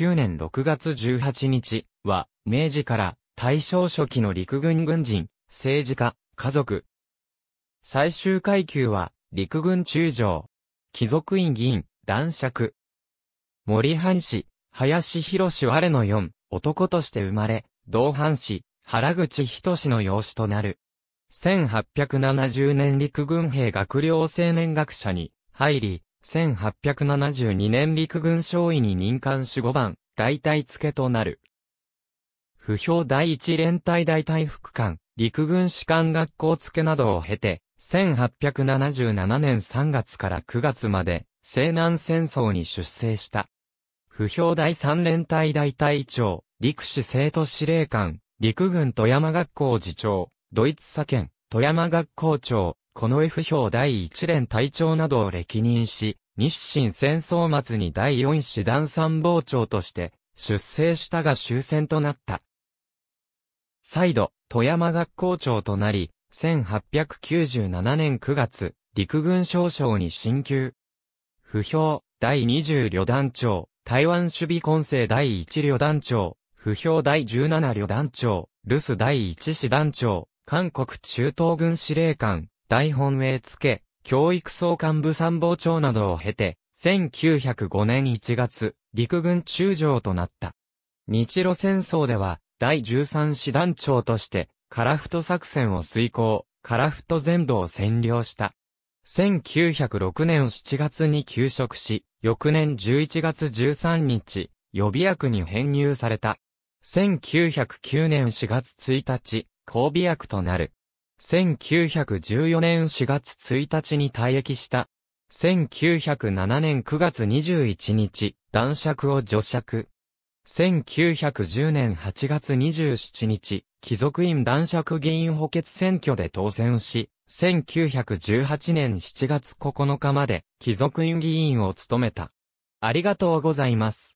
9年6月18日は、明治から大正初期の陸軍軍人、政治家、家族。最終階級は、陸軍中将。貴族院議員、男爵。森藩士、林博士我の四、男として生まれ、同藩士、原口人氏の養子となる。1870年陸軍兵学寮青年学者に入り、1872年陸軍少尉に任官し5番、大隊付けとなる。不評第一連隊大隊副官、陸軍士官学校付けなどを経て、1877年3月から9月まで、西南戦争に出征した。不評第三連隊大隊長、陸士生徒司令官、陸軍富山学校次長、ドイツ左県、富山学校長、この F 評第1連隊長などを歴任し、日清戦争末に第四師団参謀長として出征したが終戦となった。再度、富山学校長となり、1897年9月、陸軍少将に進級。不評、第20旅団長、台湾守備混成第1旅団長、不評第17旅団長、留守第1師団長、韓国中東軍司令官、大本営付け、教育総監部参謀長などを経て、1905年1月、陸軍中将となった。日露戦争では、第13師団長として、カラフト作戦を遂行、カラフト全土を占領した。1906年7月に休職し、翌年11月13日、予備役に編入された。1909年4月1日、交備役となる。1914年4月1日に退役した。1907年9月21日、男爵を除爵。1910年8月27日、貴族院男爵議員補欠選挙で当選し、1918年7月9日まで貴族院議員を務めた。ありがとうございます。